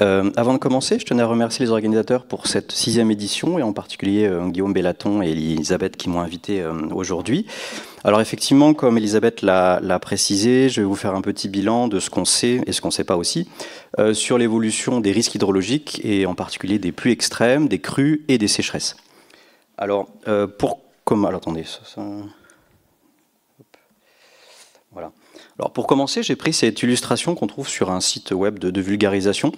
Euh, avant de commencer, je tenais à remercier les organisateurs pour cette sixième édition, et en particulier euh, Guillaume Bellaton et Elisabeth qui m'ont invité euh, aujourd'hui. Alors effectivement, comme Elisabeth l'a précisé, je vais vous faire un petit bilan de ce qu'on sait et ce qu'on ne sait pas aussi sur l'évolution des risques hydrologiques, et en particulier des pluies extrêmes, des crues et des sécheresses. Alors, pour... Comment... attendez, Voilà. Alors pour commencer, j'ai pris cette illustration qu'on trouve sur un site web de vulgarisation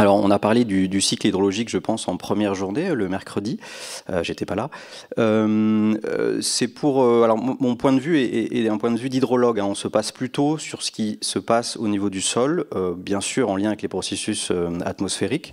alors, on a parlé du, cycle hydrologique, je pense, en première journée, euh, le mercredi. Euh, j'étais pas là. Euh, c'est pour. alors, mon point de vue est, un point de vue d'hydrologue. Hein. On se passe plutôt sur ce qui se passe au niveau du sol, bien sûr en lien avec les processus atmosphériques.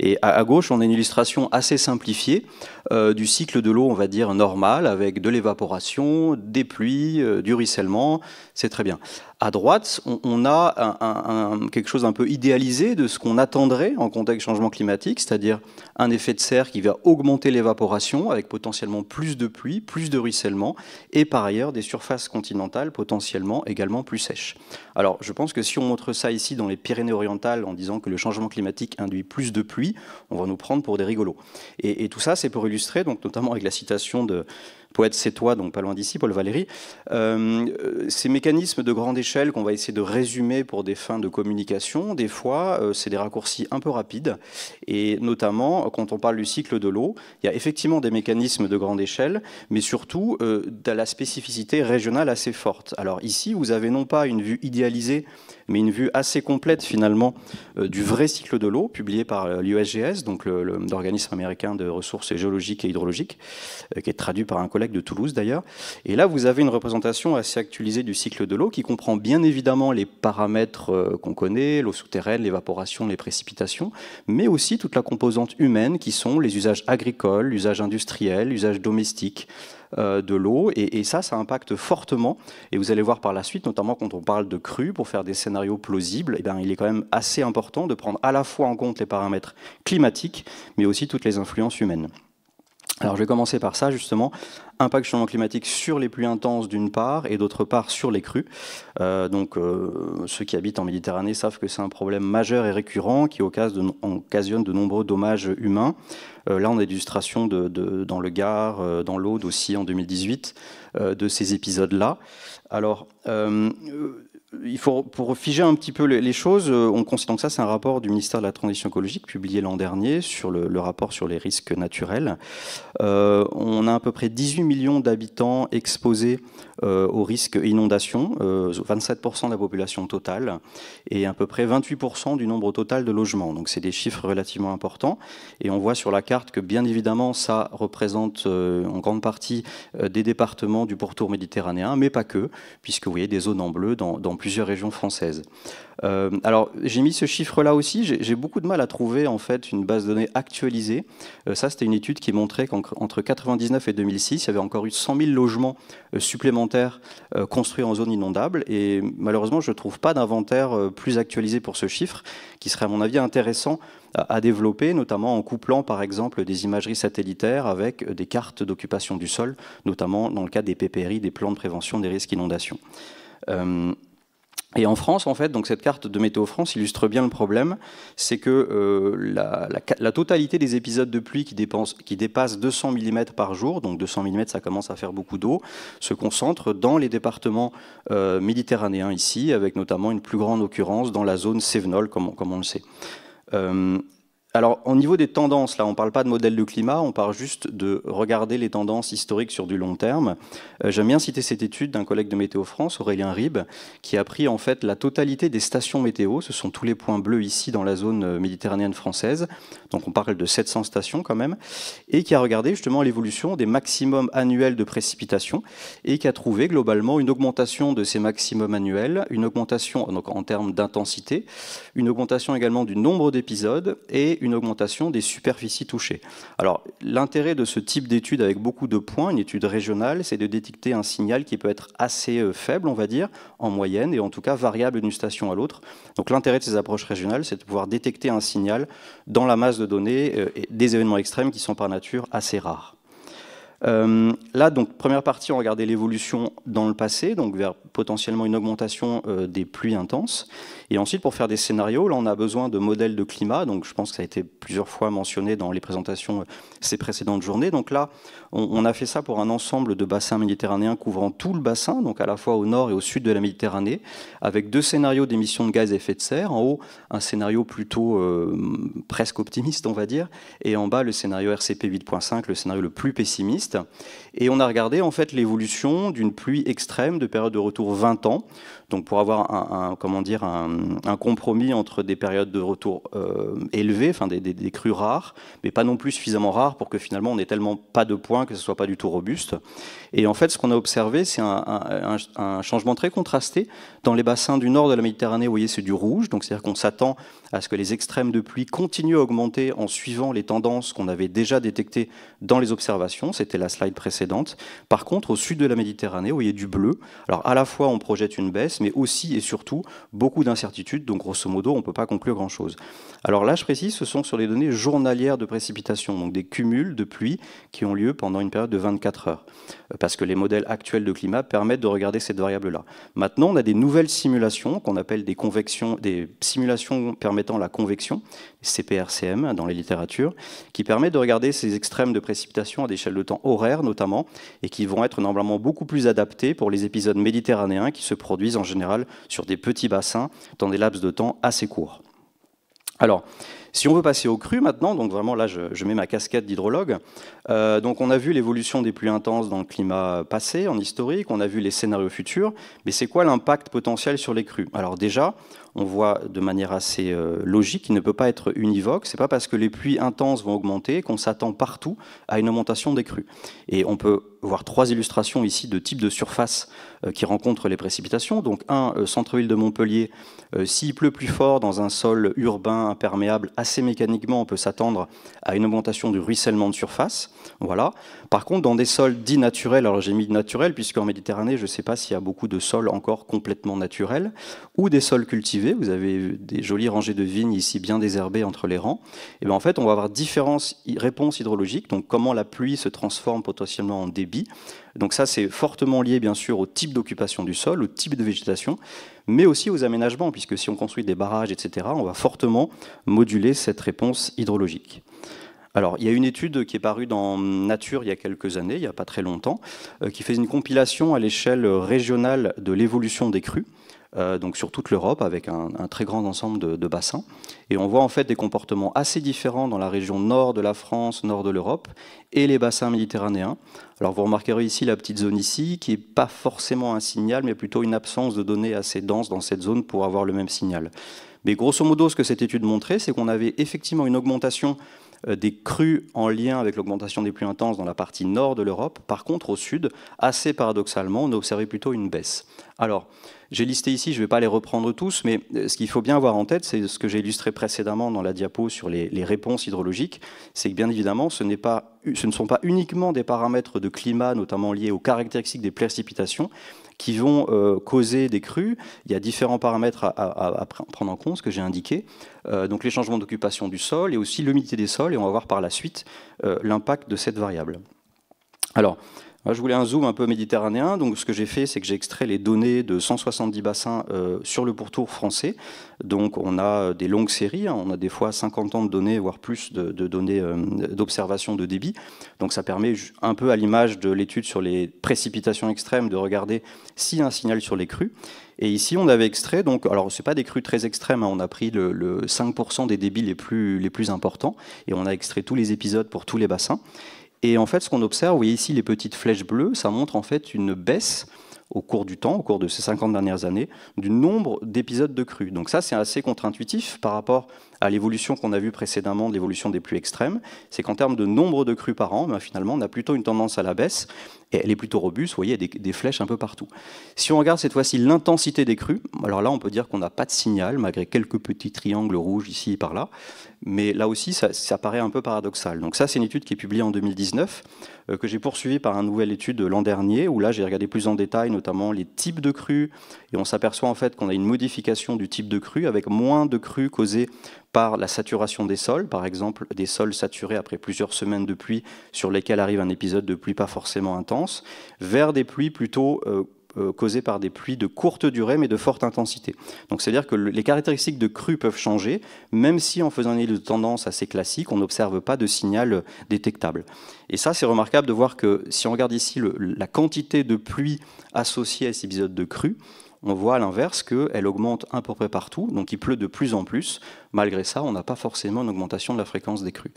Et à, à, gauche, on a une illustration assez simplifiée du cycle de l'eau, on va dire normal, avec de l'évaporation, des pluies, du ruissellement. C'est très bien à droite, on, a quelque chose un peu idéalisé de ce qu'on attendrait en contexte changement climatique, c'est-à-dire un effet de serre qui va augmenter l'évaporation avec potentiellement plus de pluie, plus de ruissellement, et par ailleurs des surfaces continentales potentiellement également plus sèches. Alors je pense que si on montre ça ici dans les Pyrénées-Orientales en disant que le changement climatique induit plus de pluie, on va nous prendre pour des rigolos. Et, et tout ça, c'est pour illustrer, donc notamment avec la citation de poète c'est toi, donc pas loin d'ici, Paul Valéry. Euh, ces mécanismes de grande échelle qu'on va essayer de résumer pour des fins de communication, des fois, euh, c'est des raccourcis un peu rapides. Et notamment, quand on parle du cycle de l'eau, il y a effectivement des mécanismes de grande échelle, mais surtout euh, de la spécificité régionale assez forte. Alors ici, vous avez non pas une vue idéalisée mais une vue assez complète finalement euh, du vrai cycle de l'eau, publié par euh, l'USGS, donc l'organisme américain de ressources géologiques et hydrologiques, euh, qui est traduit par un collègue de Toulouse d'ailleurs. Et là, vous avez une représentation assez actualisée du cycle de l'eau qui comprend bien évidemment les paramètres qu'on connaît, l'eau souterraine, l'évaporation, les précipitations, mais aussi toute la composante humaine qui sont les usages agricoles, l'usage industriel, l'usage domestique, euh, de l'eau. Et, ça, ça impacte fortement. Et vous allez voir par la suite, notamment quand on parle de crues, pour faire des scénarios plausibles, et eh ben, il est quand même assez important de prendre à la fois en compte les paramètres climatiques, mais aussi toutes les influences humaines. Alors je vais commencer par ça justement, impact changement climatique sur les pluies intenses d'une part et d'autre part sur les crues. Euh, donc euh, ceux qui habitent en Méditerranée savent que c'est un problème majeur et récurrent qui occasionne de, nombreux dommages humains. Euh, là on a l'illustration de, dans le Gard, dans l'Aude aussi en 2018 de ces épisodes-là. Alors il faut, pour figer un petit peu les choses, euh, on considère que ça, c'est un rapport du ministère de la Transition écologique publié l'an dernier sur le, rapport sur les risques naturels. Euh, on a à peu près 18 millions d'habitants exposés euh, au risque inondation, 27% euh, de la population totale et à peu près 28% du nombre total de logements. Donc c'est des chiffres relativement importants. Et on voit sur la carte que bien évidemment ça représente euh, en grande partie des départements du pourtour méditerranéen, mais pas que, puisque vous voyez des zones en bleu dans, dans plusieurs régions françaises. Euh, alors j'ai mis ce chiffre-là aussi, j'ai beaucoup de mal à trouver en fait une base de données actualisée. Euh, ça c'était une étude qui montrait qu'entre 1999 et 2006, il y avait encore eu 100 000 logements euh, supplémentaires construits en zone inondable et malheureusement je ne trouve pas d'inventaire plus actualisé pour ce chiffre qui serait à mon avis intéressant à développer, notamment en couplant par exemple des imageries satellitaires avec des cartes d'occupation du sol, notamment dans le cas des PPRI, des plans de prévention des risques d'inondation. Et en France, en fait, donc cette carte de Météo France illustre bien le problème, c'est que euh, la, totalité des épisodes de pluie qui, qui dépassent 200 mm par jour, donc 200 mm ça commence à faire beaucoup d'eau, se concentre dans les départements euh, méditerranéens ici, avec notamment une plus grande occurrence dans la zone Cévenol, comme, on le sait. Euh, alors, au niveau des tendances, là, on ne parle pas de modèle de climat, on parle juste de regarder les tendances historiques sur du long terme. Euh, j'aime bien citer cette étude d'un collègue de Météo France, Aurélien Rib, qui a pris en fait la totalité des stations météo. Ce sont tous les points bleus ici dans la zone euh, méditerranéenne française. Donc, on parle de 700 stations quand même, et qui a regardé justement l'évolution des maximums annuels de précipitations et qui a trouvé globalement une augmentation de ces maximums annuels, une augmentation en termes d'intensité, une augmentation également du nombre d'épisodes et une augmentation des superficies touchées. Alors l'intérêt de ce type d'étude avec beaucoup de points, une étude régionale, c'est de détecter un signal qui peut être assez euh, faible, on va dire, en moyenne, et en tout cas variable d'une station à l'autre. Donc l'intérêt de ces approches régionales, c'est de pouvoir détecter un signal dans la masse de données euh, et des événements extrêmes qui sont par nature assez rares. Euh, là, donc, première partie, on regardait l'évolution dans le passé, donc vers potentiellement une augmentation euh, des pluies intenses. Et ensuite, pour faire des scénarios, là, on a besoin de modèles de climat. Donc, je pense que ça a été plusieurs fois mentionné dans les présentations euh, ces précédentes journées. Donc là, on, a fait ça pour un ensemble de bassins méditerranéens couvrant tout le bassin, donc à la fois au nord et au sud de la Méditerranée, avec deux scénarios d'émissions de gaz à effet de serre. En haut, un scénario plutôt euh, presque optimiste, on va dire, et en bas, le scénario RCP 8.5, le scénario le plus pessimiste. Et on a regardé en fait l'évolution d'une pluie extrême de période de retour 20 ans, donc pour avoir un, comment dire, un, compromis entre des périodes de retour euh, élevées, enfin des, des crues rares, mais pas non plus suffisamment rares pour que finalement on n'ait tellement pas de points que ce ne soit pas du tout robuste. Et en fait, ce qu'on a observé, c'est un, changement très contrasté. Dans les bassins du nord de la Méditerranée, vous voyez, c'est du rouge, donc c'est-à-dire qu'on s'attend à ce que les extrêmes de pluie continuent à augmenter en suivant les tendances qu'on avait déjà détectées dans les observations. C'était la slide précédente. Par contre, au sud de la Méditerranée, vous voyez du bleu. Alors à la fois, on projette une baisse, mais aussi et surtout beaucoup d'incertitudes. Donc grosso modo, on ne peut pas conclure grand-chose. Alors là, je précise, ce sont sur les données journalières de précipitation, donc des cumuls de pluie qui ont lieu pendant une période de 24 heures, euh, parce que les modèles actuels de climat permettent de regarder cette variable-là. Maintenant, on a des nouvelles simulations qu'on appelle des, convections, des simulations permettant la convection, CPRCM hein, dans les littératures, qui permettent de regarder ces extrêmes de précipitations à des échelles de temps horaires notamment, et qui vont être normalement beaucoup plus adaptées pour les épisodes méditerranéens qui se produisent en général sur des petits bassins dans des laps de temps assez courts. Alors, si on veut passer aux crues maintenant, donc vraiment là je, mets ma casquette d'hydrologue, euh, donc on a vu l'évolution des pluies intenses dans le climat passé, en historique, on a vu les scénarios futurs, mais c'est quoi l'impact potentiel sur les crues Alors déjà, on voit de manière assez euh, logique il ne peut pas être univoque, c'est pas parce que les pluies intenses vont augmenter qu'on s'attend partout à une augmentation des crues. Et on peut voir trois illustrations ici de types de surfaces euh, qui rencontrent les précipitations. Donc un, euh, centre-ville de Montpellier, euh, s'il pleut plus fort dans un sol urbain imperméable, assez mécaniquement, on peut s'attendre à une augmentation du ruissellement de surface. Voilà. Par contre, dans des sols dits naturels, alors j'ai mis naturels, puisqu'en Méditerranée, je ne sais pas s'il y a beaucoup de sols encore complètement naturels, ou des sols cultivés, vous avez des jolies rangées de vignes ici bien désherbées entre les rangs, et eh bien en fait, on va avoir différentes réponses hydrologiques, donc comment la pluie se transforme potentiellement en débit, donc ça, c'est fortement lié, bien sûr, au type d'occupation du sol, au type de végétation, mais aussi aux aménagements, puisque si on construit des barrages, etc., on va fortement moduler cette réponse hydrologique. Alors, il y a une étude qui est parue dans Nature il y a quelques années, il n'y a pas très longtemps, euh, qui fait une compilation à l'échelle régionale de l'évolution des crues. Euh, donc sur toute l'Europe, avec un, très grand ensemble de, de, bassins. Et on voit en fait des comportements assez différents dans la région nord de la France, nord de l'Europe, et les bassins méditerranéens. Alors vous remarquerez ici la petite zone ici, qui n'est pas forcément un signal, mais plutôt une absence de données assez dense dans cette zone pour avoir le même signal. Mais grosso modo, ce que cette étude montrait, c'est qu'on avait effectivement une augmentation euh, des crues en lien avec l'augmentation des pluies intenses dans la partie nord de l'Europe. Par contre, au sud, assez paradoxalement, on a observé plutôt une baisse. Alors, j'ai listé ici, je ne vais pas les reprendre tous, mais euh, ce qu'il faut bien avoir en tête, c'est ce que j'ai illustré précédemment dans la diapo sur les, réponses hydrologiques, c'est que bien évidemment, ce, pas, ce ne sont pas uniquement des paramètres de climat, notamment liés aux caractéristiques des précipitations, qui vont euh, causer des crues. Il y a différents paramètres à, prendre en compte, ce que j'ai indiqué. Euh, donc les changements d'occupation du sol et aussi l'humidité des sols, et on va voir par la suite euh, l'impact de cette variable. Alors, je voulais un zoom un peu méditerranéen, donc ce que j'ai fait, c'est que j'ai extrait les données de 170 bassins euh, sur le pourtour français. Donc on a euh, des longues séries, hein. on a des fois 50 ans de données, voire plus de, données euh, d'observation de débit. Donc ça permet un peu à l'image de l'étude sur les précipitations extrêmes de regarder s'il y a un signal sur les crues. Et ici, on avait extrait, donc, alors c'est pas des crues très extrêmes, hein. on a pris le, le 5% des débits les plus, les plus importants, et on a extrait tous les épisodes pour tous les bassins. Et en fait, ce qu'on observe, vous voyez ici les petites flèches bleues, ça montre en fait une baisse au cours du temps, au cours de ces 50 dernières années, du nombre d'épisodes de crues. Donc ça, c'est assez contre-intuitif par rapport à l'évolution qu'on a vue précédemment, de l'évolution des plus extrêmes, c'est qu'en termes de nombre de crues par an, ben, finalement, on a plutôt une tendance à la baisse, et elle est plutôt robuste, vous voyez, des, flèches un peu partout. Si on regarde cette fois-ci l'intensité des crues, alors là, on peut dire qu'on n'a pas de signal, malgré quelques petits triangles rouges ici et par là, mais là aussi, ça, paraît un peu paradoxal. Donc ça, c'est une étude qui est publiée en 2019, euh, que j'ai poursuivie par une nouvelle étude l'an dernier, où là, j'ai regardé plus en détail, notamment les types de crues, et on s'aperçoit en fait qu'on a une modification du type de crues, avec moins de crues causées par la saturation des sols, par exemple des sols saturés après plusieurs semaines de pluie sur lesquels arrive un épisode de pluie pas forcément intense, vers des pluies plutôt euh, euh, causées par des pluies de courte durée mais de forte intensité. Donc c'est-à-dire que les caractéristiques de crues peuvent changer, même si en faisant une de tendance assez classique, on n'observe pas de signal euh, détectable. Et ça, c'est remarquable de voir que si on regarde ici la quantité de pluie associée à cet épisode de crue, on voit à l'inverse qu'elle augmente un peu près partout, donc il pleut de plus en plus. Malgré ça, on n'a pas forcément une augmentation de la fréquence des crues.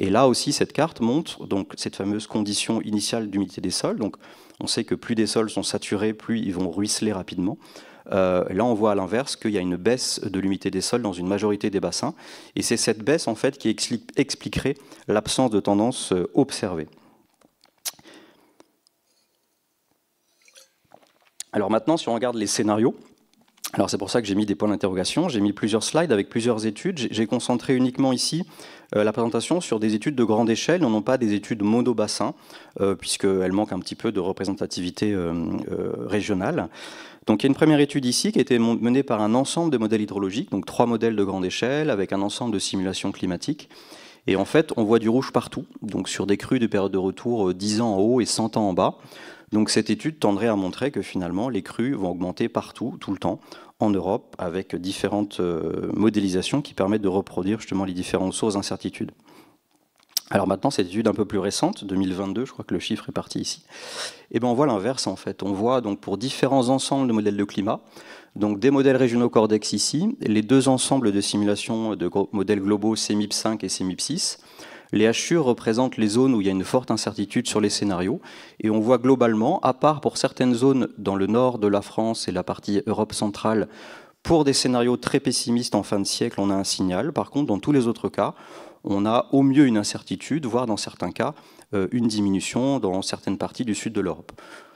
Et là aussi, cette carte montre donc cette fameuse condition initiale d'humidité des sols. Donc on sait que plus des sols sont saturés, plus ils vont ruisseler rapidement. Euh, là, on voit à l'inverse qu'il y a une baisse de l'humidité des sols dans une majorité des bassins, et c'est cette baisse en fait qui expliquerait l'absence de tendance euh, observée. Alors maintenant, si on regarde les scénarios, alors c'est pour ça que j'ai mis des points d'interrogation, j'ai mis plusieurs slides avec plusieurs études, j'ai concentré uniquement ici euh, la présentation sur des études de grande échelle, non, pas des études mono puisque euh, puisqu'elles manquent un petit peu de représentativité euh, régionale. Donc il y a une première étude ici qui a été menée par un ensemble de modèles hydrologiques, donc trois modèles de grande échelle avec un ensemble de simulations climatiques. Et en fait, on voit du rouge partout, donc sur des crues de période de retour 10 ans en haut et 100 ans en bas. Donc cette étude tendrait à montrer que finalement les crues vont augmenter partout, tout le temps, en Europe, avec différentes euh, modélisations qui permettent de reproduire justement les différentes sources d'incertitudes. Alors maintenant, cette étude un peu plus récente, 2022, je crois que le chiffre est parti ici, et eh ben on voit l'inverse en fait. On voit donc pour différents ensembles de modèles de climat, donc des modèles régionaux cordex ici, les deux ensembles de simulations de modèles globaux CMIP 5 et CMIP 6, les hachures représentent les zones où il y a une forte incertitude sur les scénarios. Et on voit globalement, à part pour certaines zones dans le nord de la France et la partie Europe centrale, pour des scénarios très pessimistes en fin de siècle, on a un signal. Par contre, dans tous les autres cas, on a au mieux une incertitude, voire dans certains cas, euh, une diminution dans certaines parties du sud de l'Europe.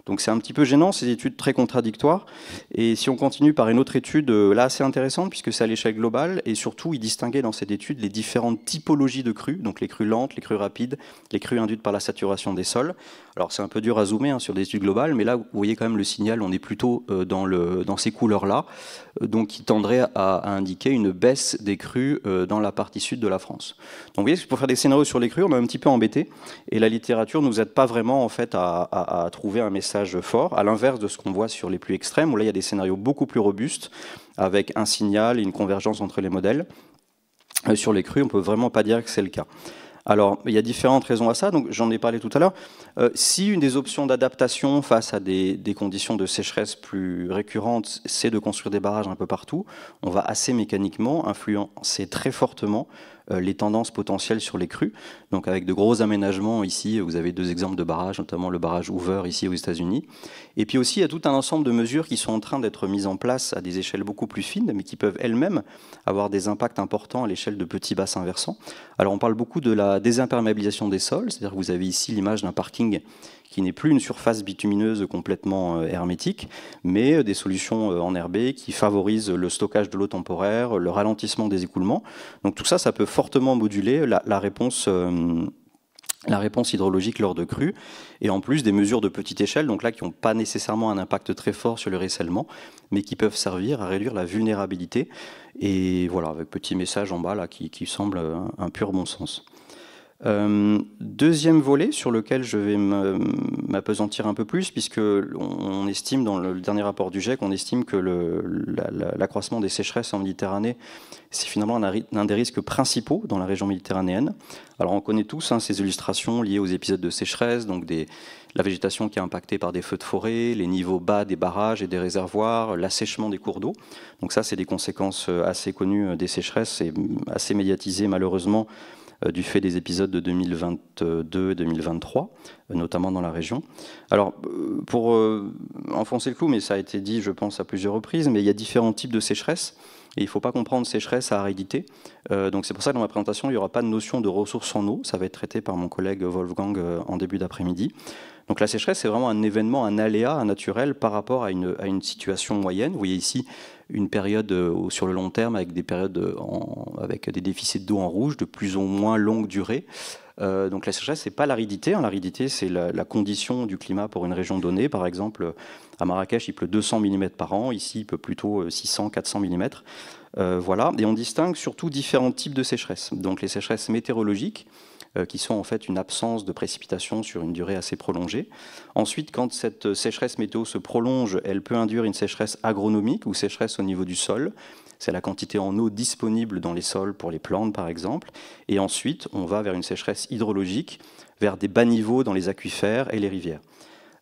Donc c'est un petit peu gênant, ces études très contradictoires. Et si on continue par une autre étude, euh, là assez intéressante, puisque c'est à l'échelle globale, et surtout il distinguait dans cette étude les différentes typologies de crues, donc les crues lentes, les crues rapides, les crues induites par la saturation des sols. Alors c'est un peu dur à zoomer hein, sur des études globales, mais là vous voyez quand même le signal, on est plutôt euh, dans, ces couleurs-là, euh, donc qui tendrait à, indiquer une baisse des crues dans la partie sud de la France. Donc vous voyez, pour faire des scénarios sur les crues, on est un petit peu embêté, et la littérature ne nous aide pas vraiment en fait à trouver un message fort, à l'inverse de ce qu'on voit sur les plus extrêmes, où là il y a des scénarios beaucoup plus robustes, avec un signal et une convergence entre les modèles. Euh, sur les crues, on ne peut vraiment pas dire que c'est le cas. Alors, il y a différentes raisons à ça, donc j'en ai parlé tout à l'heure. Euh, si une des options d'adaptation face à des, des, conditions de sécheresse plus récurrentes, c'est de construire des barrages un peu partout, on va assez mécaniquement influencer très fortement euh, les tendances potentielles sur les crues. Donc avec de gros aménagements ici, vous avez deux exemples de barrages, notamment le barrage Hoover ici aux États-Unis. Et puis aussi, il y a tout un ensemble de mesures qui sont en train d'être mises en place à des échelles beaucoup plus fines, mais qui peuvent elles-mêmes avoir des impacts importants à l'échelle de petits bassins versants. Alors on parle beaucoup de la désimperméabilisation des sols, c'est-à-dire que vous avez ici l'image d'un parking qui n'est plus une surface bitumineuse complètement euh, hermétique, mais euh, des solutions euh, en herbe qui favorisent le stockage de l'eau temporaire, le ralentissement des écoulements. Donc tout ça, ça peut fortement moduler la, réponse hydrologique lors de crues, et en plus des mesures de petite échelle, donc là qui n'ont pas nécessairement un impact très fort sur le récellement, mais qui peuvent servir à réduire la vulnérabilité. Et voilà, avec petit message en bas là qui, semble un pur bon sens. Euh, deuxième volet sur lequel je vais m'apesantir un peu plus, puisque on estime dans le dernier rapport du GEC on estime que l'accroissement des sécheresses en Méditerranée, c'est finalement un, des risques principaux dans la région méditerranéenne. Alors on connaît tous hein, ces illustrations liées aux épisodes de sécheresse, donc des, la végétation qui est impactée par des feux de forêt, les niveaux bas des barrages et des réservoirs, l'assèchement des cours d'eau. Donc ça, c'est des conséquences euh, assez connues euh, des sécheresses et mm, assez médiatisées malheureusement euh, du fait des épisodes de 2022 et 2023, notamment dans la région. Alors, euh, pour euh, enfoncer le clou, mais ça a été dit, je pense, à plusieurs reprises, mais il y a différents types de sécheresses il ne faut pas comprendre sécheresse à aridité. Euh, donc c'est pour ça que dans ma présentation, il n'y aura pas de notion de ressources en eau. Ça va être traité par mon collègue Wolfgang euh, en début d'après-midi. Donc la sécheresse, c'est vraiment un événement, un aléa naturel par rapport à une, à une, situation moyenne. Vous voyez ici une période euh, sur le long terme avec des périodes avec des déficits d'eau en rouge de plus ou moins longue durée. Euh, donc la sécheresse, ce n'est pas l'aridité. Hein. L'aridité, c'est la, condition du climat pour une région donnée. Par exemple, à Marrakech, il pleut 200 mm par an. Ici, il peut plutôt 600-400 euh, mm. Euh, voilà. Et on distingue surtout différents types de sécheresse. Donc les sécheresses météorologiques, qui sont en fait une absence de précipitation sur une durée assez prolongée. Ensuite, quand cette sécheresse météo se prolonge, elle peut induire une sécheresse agronomique ou sécheresse au niveau du sol, c'est la quantité en eau disponible dans les sols pour les plantes par exemple, et ensuite on va vers une sécheresse hydrologique, vers des bas niveaux dans les aquifères et les rivières.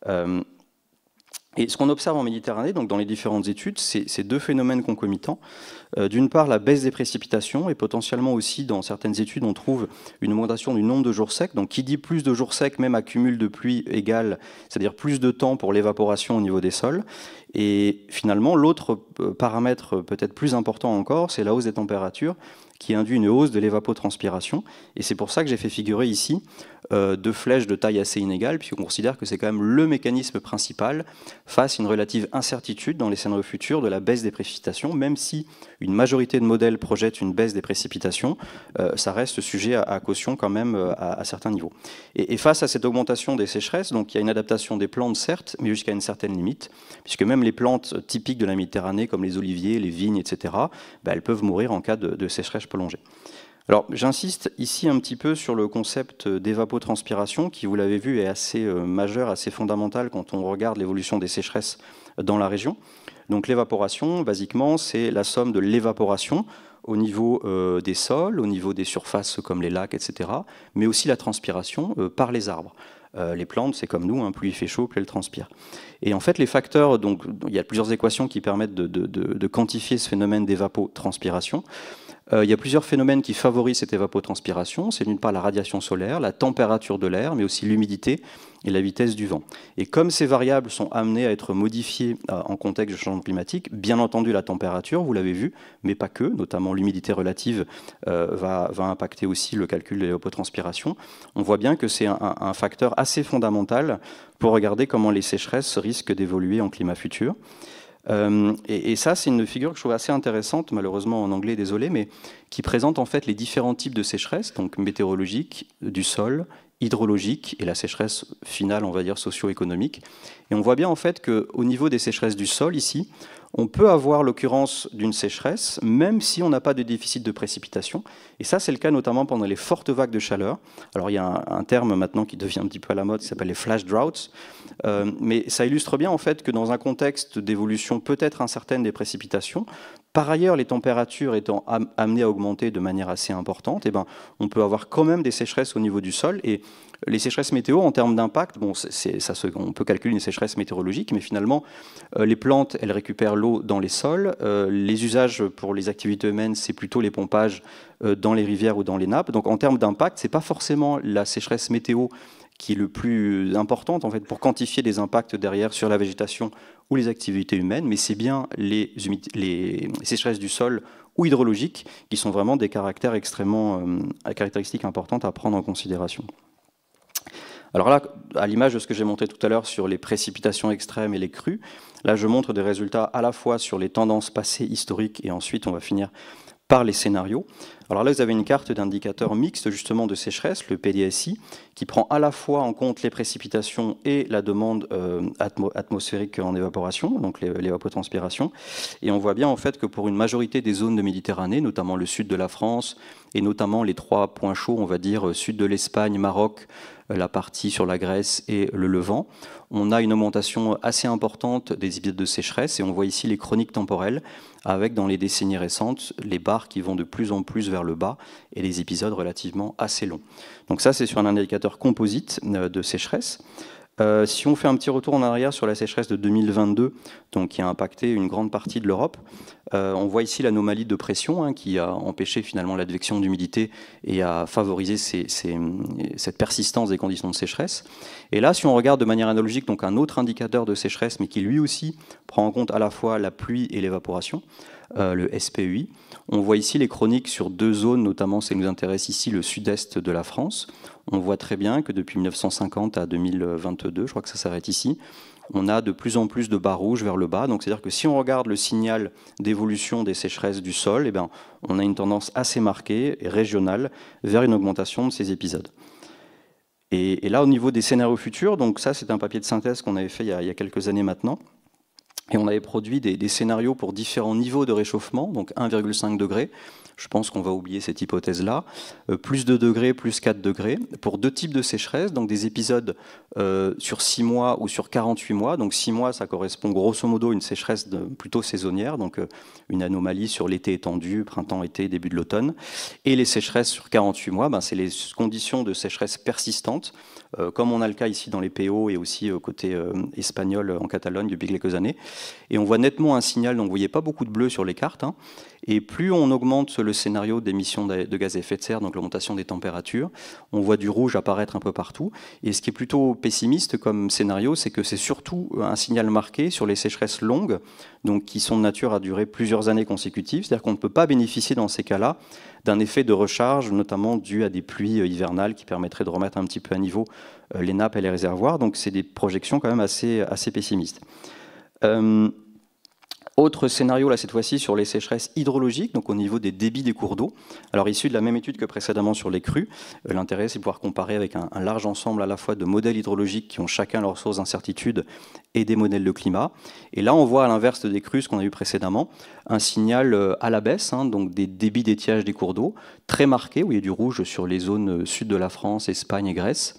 Euh, et ce qu'on observe en Méditerranée, donc dans les différentes études, c'est deux phénomènes concomitants. Euh, d'une part, la baisse des précipitations, et potentiellement aussi, dans certaines études, on trouve une augmentation du nombre de jours secs. Donc, qui dit plus de jours secs, même accumule de pluie égale, c'est-à-dire plus de temps pour l'évaporation au niveau des sols. Et finalement, l'autre euh, paramètre euh, peut-être plus important encore, c'est la hausse des températures qui induit une hausse de l'évapotranspiration. Et c'est pour ça que j'ai fait figurer ici euh, deux flèches de taille assez inégale, puisqu'on considère que c'est quand même le mécanisme principal face à une relative incertitude dans les scénarios futurs de la baisse des précipitations, même si une majorité de modèles projettent une baisse des précipitations, ça reste sujet à, caution quand même à, certains niveaux. Et, et, face à cette augmentation des sécheresses, donc il y a une adaptation des plantes certes, mais jusqu'à une certaine limite, puisque même les plantes typiques de la Méditerranée, comme les oliviers, les vignes, etc., bah, elles peuvent mourir en cas de, sécheresse prolongée. Alors j'insiste ici un petit peu sur le concept d'évapotranspiration qui, vous l'avez vu, est assez euh, majeur, assez fondamental quand on regarde l'évolution des sécheresses dans la région. Donc l'évaporation, basiquement, c'est la somme de l'évaporation au niveau euh, des sols, au niveau des surfaces comme les lacs, etc., mais aussi la transpiration euh, par les arbres. Euh, les plantes, c'est comme nous, hein, plus il fait chaud, plus elles transpirent. Et en fait, les facteurs, donc il y a plusieurs équations qui permettent de, de quantifier ce phénomène d'évapotranspiration. Euh, il y a plusieurs phénomènes qui favorisent cette évapotranspiration. C'est d'une part la radiation solaire, la température de l'air, mais aussi l'humidité et la vitesse du vent. Et comme ces variables sont amenées à être modifiées euh, en contexte de changement climatique, bien entendu la température, vous l'avez vu, mais pas que, notamment l'humidité relative euh, va, impacter aussi le calcul de l'évapotranspiration. On voit bien que c'est un, facteur assez fondamental pour regarder comment les sécheresses risquent d'évoluer en climat futur. Euh, et, et, ça, c'est une figure que je trouve assez intéressante, malheureusement en anglais, désolé, mais qui présente en fait les différents types de sécheresse, donc météorologique, du sol, hydrologique et la sécheresse finale, on va dire, socio-économique. Et on voit bien en fait qu'au niveau des sécheresses du sol, ici, on peut avoir l'occurrence d'une sécheresse, même si on n'a pas de déficit de précipitation. Et ça, c'est le cas notamment pendant les fortes vagues de chaleur. Alors, il y a un, terme maintenant qui devient un petit peu à la mode, qui s'appelle les flash droughts. Euh, mais ça illustre bien, en fait, que dans un contexte d'évolution peut-être incertaine des précipitations, par ailleurs, les températures étant amenées à augmenter de manière assez importante, eh ben, on peut avoir quand même des sécheresses au niveau du sol. Et les sécheresses météo, en termes d'impact, bon, on peut calculer une sécheresse météorologique, mais finalement, euh, les plantes, elles récupèrent l'eau dans les sols. Euh, les usages pour les activités humaines, c'est plutôt les pompages euh, dans les rivières ou dans les nappes. Donc en termes d'impact, ce n'est pas forcément la sécheresse météo qui est le plus important en fait pour quantifier les impacts derrière sur la végétation ou les activités humaines, mais c'est bien les, sécheresses du sol ou hydrologiques qui sont vraiment des caractères extrêmement, euh, caractéristiques importantes à prendre en considération. Alors là, à l'image de ce que j'ai montré tout à l'heure sur les précipitations extrêmes et les crues, là je montre des résultats à la fois sur les tendances passées historiques et ensuite on va finir par les scénarios. Alors là, vous avez une carte d'indicateur mixte justement de sécheresse, le PDSI, qui prend à la fois en compte les précipitations et la demande euh, atmosphérique en évaporation, donc l'évapotranspiration. Et on voit bien en fait que pour une majorité des zones de Méditerranée, notamment le sud de la France et notamment les trois points chauds, on va dire euh, sud de l'Espagne, Maroc, euh, la partie sur la Grèce et le Levant. On a une augmentation assez importante des épisodes de sécheresse et on voit ici les chroniques temporelles avec dans les décennies récentes les barres qui vont de plus en plus vers le bas et les épisodes relativement assez longs. Donc ça, c'est sur un indicateur composite euh, de sécheresse. Euh, si on fait un petit retour en arrière sur la sécheresse de 2022, donc qui a impacté une grande partie de l'Europe, euh, on voit ici l'anomalie de pression hein, qui a empêché finalement l'advection d'humidité et a favorisé cette persistance des conditions de sécheresse. Et là, si on regarde de manière analogique donc un autre indicateur de sécheresse, mais qui lui aussi prend en compte à la fois la pluie et l'évaporation, euh, le SPUI. On voit ici les chroniques sur deux zones, notamment, ça nous intéresse ici, le sud-est de la France. On voit très bien que depuis 1950 à 2022, je crois que ça s'arrête ici, on a de plus en plus de bas rouges vers le bas. Donc, c'est-à-dire que si on regarde le signal d'évolution des sécheresses du sol, eh bien, on a une tendance assez marquée et régionale vers une augmentation de ces épisodes. Et, là, au niveau des scénarios futurs, donc ça, c'est un papier de synthèse qu'on avait fait il y a quelques années maintenant. Et on avait produit des, scénarios pour différents niveaux de réchauffement, donc 1,5 degré, je pense qu'on va oublier cette hypothèse-là. Euh, plus 2 degrés, plus 4 degrés, pour deux types de sécheresses, donc des épisodes euh, sur 6 mois ou sur 48 mois. Donc 6 mois, ça correspond grosso modo à une sécheresse plutôt saisonnière, donc euh, une anomalie sur l'été étendu, printemps, été, début de l'automne. Et les sécheresses sur 48 mois, ben, c'est les conditions de sécheresse persistantes, comme on a le cas ici dans les PO et aussi côté espagnol en Catalogne depuis quelques années. Et on voit nettement un signal, donc vous voyez pas beaucoup de bleu sur les cartes, hein. Et plus on augmente le scénario d'émissions de gaz à effet de serre, donc l'augmentation des températures, on voit du rouge apparaître un peu partout. Et ce qui est plutôt pessimiste comme scénario, c'est que c'est surtout euh, un signal marqué sur les sécheresses longues, donc qui sont de nature à durer plusieurs années consécutives. C'est-à-dire qu'on ne peut pas bénéficier dans ces cas-là d'un effet de recharge, notamment dû à des pluies euh, hivernales qui permettraient de remettre un petit peu à niveau euh, les nappes et les réservoirs. Donc c'est des projections quand même assez, assez pessimistes. Autre scénario, là cette fois-ci, sur les sécheresses hydrologiques, donc au niveau des débits des cours d'eau. Alors issu de la même étude que précédemment sur les crues, euh, l'intérêt c'est de pouvoir comparer avec un, large ensemble à la fois de modèles hydrologiques qui ont chacun leurs sources d'incertitude et des modèles de climat. Et là on voit à l'inverse des crues, ce qu'on a eu précédemment, un signal euh, à la baisse, hein, donc des débits d'étiage des cours d'eau, très marqué, où il y a du rouge sur les zones euh, sud de la France, Espagne et Grèce.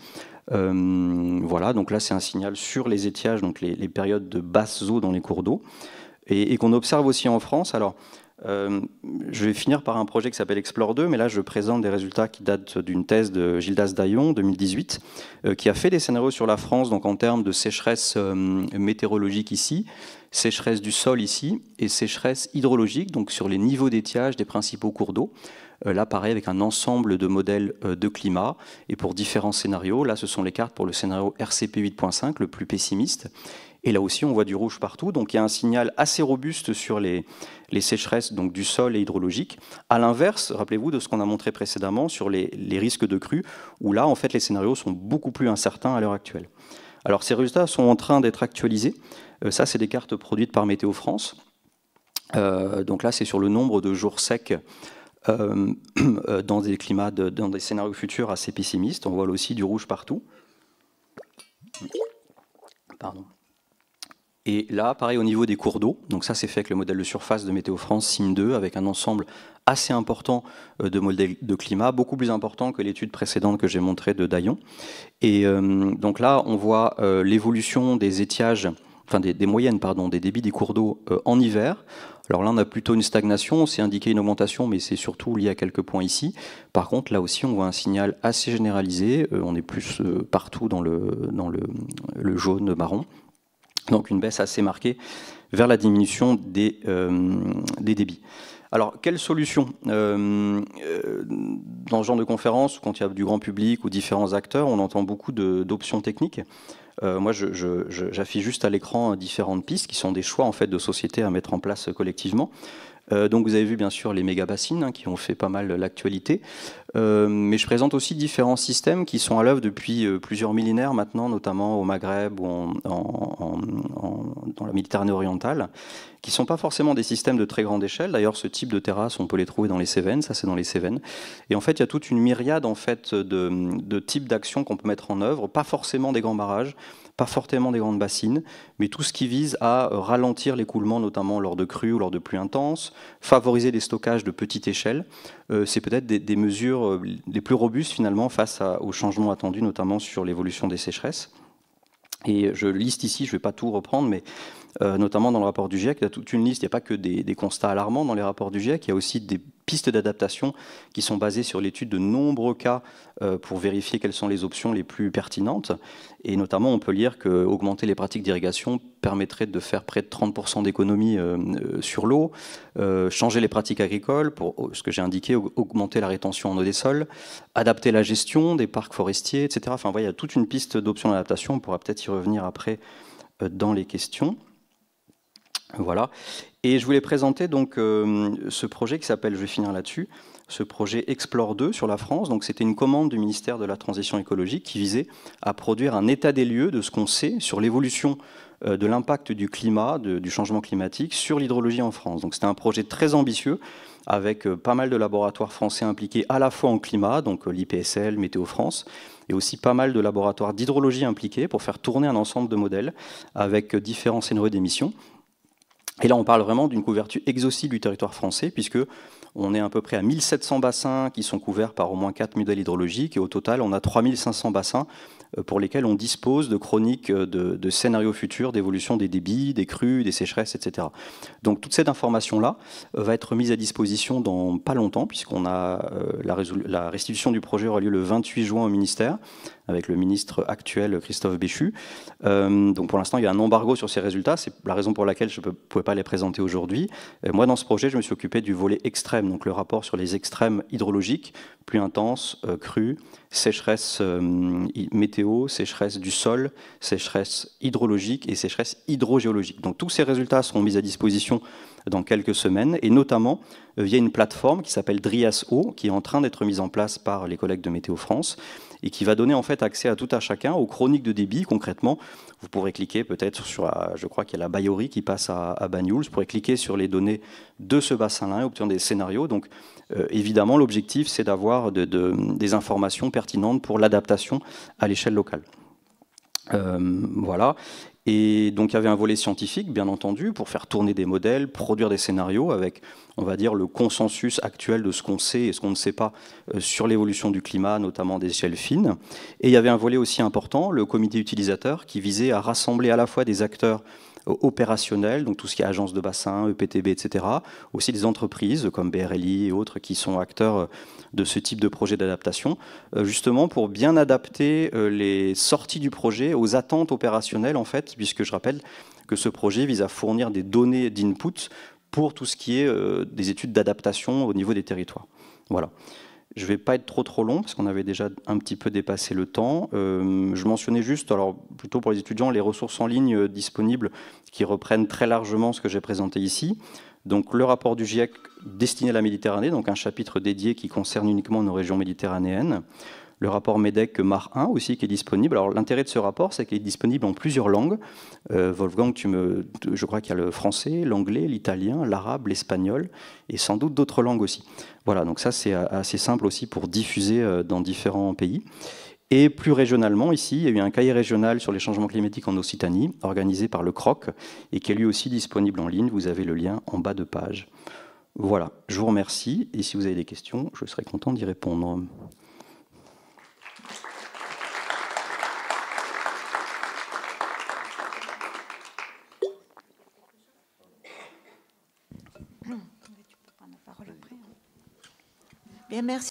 voilà, donc là c'est un signal sur les étiages, donc les, les périodes de basse eaux dans les cours d'eau et, qu'on observe aussi en France. Alors, euh, je vais finir par un projet qui s'appelle Explore 2, mais là je présente des résultats qui datent d'une thèse de Gildas Daillon, 2018, euh, qui a fait des scénarios sur la France, donc en termes de sécheresse euh, météorologique ici, sécheresse du sol ici, et sécheresse hydrologique, donc sur les niveaux d'étiage des principaux cours d'eau. Là, pareil, avec un ensemble de modèles de climat et pour différents scénarios. Là, ce sont les cartes pour le scénario RCP 8.5, le plus pessimiste. Et là aussi, on voit du rouge partout. Donc il y a un signal assez robuste sur les, sécheresses donc du sol et hydrologique. À l'inverse, rappelez-vous de ce qu'on a montré précédemment sur les, risques de crues, où là, en fait, les scénarios sont beaucoup plus incertains à l'heure actuelle. Alors ces résultats sont en train d'être actualisés. Euh, ça, c'est des cartes produites par Météo France. Euh, donc là, c'est sur le nombre de jours secs euh, dans des climats, dans des scénarios futurs assez pessimistes. On voit aussi du rouge partout. Pardon. Et là, pareil au niveau des cours d'eau, donc ça c'est fait avec le modèle de surface de Météo France SIM2, avec un ensemble assez important euh, de modèles de climat, beaucoup plus important que l'étude précédente que j'ai montrée de Daillon. Et euh, donc là, on voit euh, l'évolution des étiages, enfin des, moyennes, pardon, des débits des cours d'eau en hiver. Alors là, on a plutôt une stagnation, On s'est indiqué une augmentation, mais c'est surtout lié à quelques points ici. Par contre, là aussi, on voit un signal assez généralisé, on est plus partout dans le, dans le, le jaune-marron donc une baisse assez marquée vers la diminution des, euh, des débits. Alors, quelles solutions euh, euh, Dans ce genre de conférence, quand il y a du grand public ou différents acteurs, on entend beaucoup d'options techniques. moi, j'affiche juste à l'écran différentes pistes qui sont des choix en fait de sociétés à mettre en place collectivement. Euh, donc vous avez vu bien sûr les méga bassines hein, qui ont fait pas mal l'actualité, euh, mais je présente aussi différents systèmes qui sont à l'œuvre depuis euh, plusieurs millénaires maintenant, notamment au Maghreb ou dans la Méditerranée orientale, qui ne sont pas forcément des systèmes de très grande échelle. D'ailleurs, ce type de terrasse, on peut les trouver dans les Cévennes, ça c'est dans les Cévennes. Et en fait, il y a toute une myriade en fait de, de types d'actions qu'on peut mettre en œuvre, pas forcément des grands barrages, pas fortement des grandes bassines, mais tout ce qui vise à ralentir l'écoulement, notamment lors de crues ou lors de pluies intenses, favoriser les stockages de petite échelle, euh, c'est peut-être des, mesures euh, les plus robustes finalement face aux changements attendus, notamment sur l'évolution des sécheresses. Et je liste ici, je ne vais pas tout reprendre, mais euh, notamment dans le rapport du GIEC. Il y a toute une liste, il n'y a pas que des, constats alarmants dans les rapports du GIEC, il y a aussi des pistes d'adaptation qui sont basées sur l'étude de nombreux cas euh, pour vérifier quelles sont les options les plus pertinentes. Et notamment, on peut lire qu'augmenter les pratiques d'irrigation permettrait de faire près de 30% d'économies euh, sur l'eau, changer les pratiques agricoles pour ce que j'ai indiqué, augmenter la rétention en eau des sols, adapter la gestion des parcs forestiers, etc. Enfin, il y a toute une piste d'options d'adaptation, on pourra peut-être y revenir après dans les questions. Voilà. Et je voulais présenter donc euh, ce projet qui s'appelle, je vais finir là-dessus, ce projet Explore 2 sur la France. Donc c'était une commande du ministère de la Transition écologique qui visait à produire un état des lieux de ce qu'on sait sur l'évolution euh, de l'impact du climat, du changement climatique sur l'hydrologie en France. Donc c'était un projet très ambitieux avec euh, pas mal de laboratoires français impliqués à la fois en climat, donc l'IPSL, Météo France, et aussi pas mal de laboratoires d'hydrologie impliqués pour faire tourner un ensemble de modèles avec différents scénarios d'émissions. Et là, on parle vraiment d'une couverture exhaustive du territoire français, puisque on est à peu près à 1700 bassins qui sont couverts par au moins 4 modèles hydrologiques, et au total, on a 3500 bassins euh, pour lesquels on dispose de chroniques euh, de, scénarios futurs d'évolution des débits, des crues, des sécheresses, etc. Donc toute cette information-là euh, va être mise à disposition dans pas longtemps, puisqu'on a la, la, restitution du projet aura lieu le 28 juin au ministère, avec le ministre actuel Christophe Béchu. Euh, donc pour l'instant, il y a un embargo sur ces résultats. C'est la raison pour laquelle je ne pouvais pas les présenter aujourd'hui. Euh, moi, dans ce projet, je me suis occupé du volet extrême, donc le rapport sur les extrêmes hydrologiques, plus intenses, euh, crues, sécheresse météo, sécheresse du sol, sécheresse hydrologique et sécheresse hydrogéologique. Donc tous ces résultats seront mis à disposition dans quelques semaines, et notamment via une plateforme qui s'appelle DRIAS-O, qui est en train d'être mise en place par les collègues de Météo France, et qui va donner en fait accès à tout à chacun aux chroniques de débit. Concrètement, vous pourrez cliquer peut-être sur, euh, je crois qu'il y a la Bayori qui passe à, à Vous pourrez cliquer sur les données de ce bassin-là et obtenir des scénarios. Donc euh, évidemment, l'objectif, c'est d'avoir des informations pertinentes pour l'adaptation à l'échelle locale. Euh, voilà. Et donc il y avait un volet scientifique, bien entendu, pour faire tourner des modèles, produire des scénarios avec, on va dire, le consensus actuel de ce qu'on sait et ce qu'on ne sait pas euh, sur l'évolution du climat, notamment des échelles fines. Et il y avait un volet aussi important, le comité utilisateur, qui visait à rassembler à la fois des acteurs opérationnels, donc tout ce qui est agence de bassin, EPTB, etc. Aussi des entreprises comme BRLI et autres qui sont acteurs euh, de ce type de projet d'adaptation, euh, justement pour bien adapter euh, les sorties du projet aux attentes opérationnelles, en fait, puisque je rappelle que ce projet vise à fournir des données d'input pour tout ce qui est des études d'adaptation au niveau des territoires. Voilà. Je ne vais pas être trop trop long parce qu'on avait déjà un petit peu dépassé le temps. Euh, je mentionnais juste, alors plutôt pour les étudiants, les ressources en ligne euh, disponibles qui reprennent très largement ce que j'ai présenté ici. Donc le rapport du GIEC destiné à la Méditerranée, donc un chapitre dédié qui concerne uniquement nos régions méditerranéennes le rapport MEDEC MAR 1 aussi qui est disponible. Alors l'intérêt de ce rapport, c'est qu'il est disponible en plusieurs langues. Euh, Wolfgang, je crois qu'il y a le français, l'anglais, l'italien, l'arabe, l'espagnol et sans doute d'autres langues aussi. Voilà, donc ça c'est assez simple aussi pour diffuser euh, dans différents pays. Et plus régionalement, ici, il y a eu un cahier régional sur les changements climatiques en Occitanie, organisé par le CROC, et qui est lui aussi disponible en ligne. Vous avez le lien en bas de page. Voilà, je vous remercie, et si vous avez des questions, je serai content d'y répondre. merci.